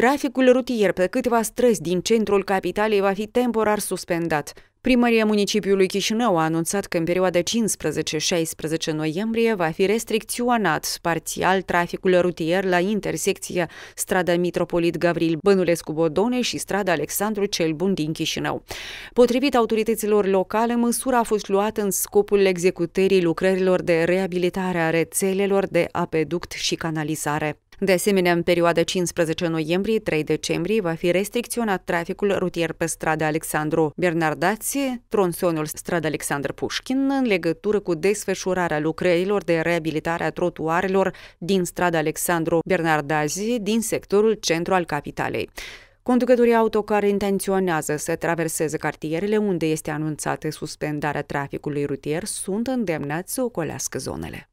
Traficul rutier pe câteva străzi din centrul capitalei va fi temporar suspendat. Primăria Municipiului Chișinău a anunțat că în perioada 15-16 noiembrie va fi restricționat parțial traficul rutier la intersecția strada Mitropolit Gavril Bănulescu Bodone și strada Alexandru cel Bun din Chișinău. Potrivit autorităților locale, măsura a fost luată în scopul executării lucrărilor de reabilitare a rețelelor de apeduct și canalizare. De asemenea, în perioada 15 noiembrie-3 decembrie va fi restricționat traficul rutier pe strada Alexandru Bernardați, tronsonul strada Alexandru Pușkin, în legătură cu desfășurarea lucrărilor de reabilitare a trotuarelor din strada Alexandru Bernardazi din sectorul centru al capitalei. Conducătorii auto care intenționează să traverseze cartierele unde este anunțată suspendarea traficului rutier sunt îndemnați să ocolească zonele.